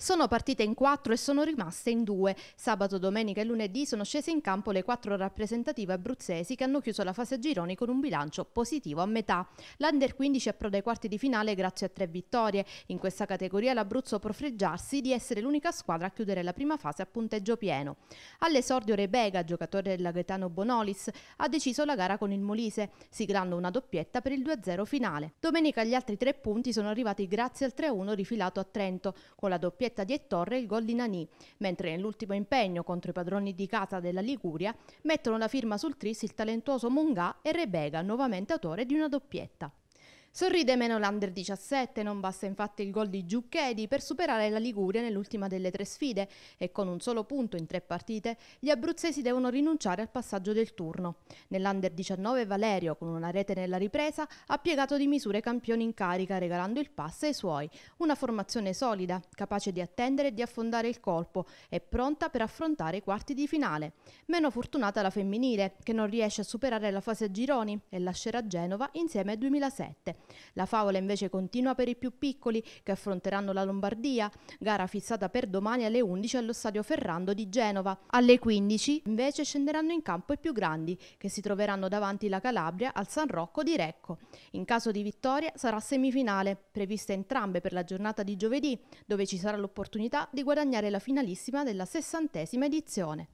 Sono partite in quattro e sono rimaste in due. Sabato, domenica e lunedì sono scese in campo le quattro rappresentative abruzzesi che hanno chiuso la fase a gironi con un bilancio positivo a metà. L'Under 15 approda ai quarti di finale grazie a tre vittorie. In questa categoria l'Abruzzo può freggiarsi di essere l'unica squadra a chiudere la prima fase a punteggio pieno. All'esordio Rebega, giocatore del Gaetano Bonolis, ha deciso la gara con il Molise, siglando una doppietta per il 2-0 finale. Domenica gli altri tre punti sono arrivati grazie al 3-1 rifilato a Trento, con la doppietta doppietta di Ettore e il gol di Nani, mentre nell'ultimo impegno contro i padroni di casa della Liguria mettono la firma sul tris il talentuoso Mungà e Rebega, nuovamente autore di una doppietta. Sorride meno l'Under 17, non basta infatti il gol di Giucchedi per superare la Liguria nell'ultima delle tre sfide e con un solo punto in tre partite gli abruzzesi devono rinunciare al passaggio del turno. Nell'Under 19 Valerio, con una rete nella ripresa, ha piegato di misure campioni in carica regalando il passo ai suoi, una formazione solida, capace di attendere e di affondare il colpo e pronta per affrontare i quarti di finale. Meno fortunata la femminile, che non riesce a superare la fase a gironi e lascerà Genova insieme al 2007. La favola invece continua per i più piccoli che affronteranno la Lombardia, gara fissata per domani alle 11 allo stadio Ferrando di Genova. Alle 15 invece scenderanno in campo i più grandi che si troveranno davanti la Calabria al San Rocco di Recco. In caso di vittoria sarà semifinale, previste entrambe per la giornata di giovedì, dove ci sarà l'opportunità di guadagnare la finalissima della sessantesima edizione.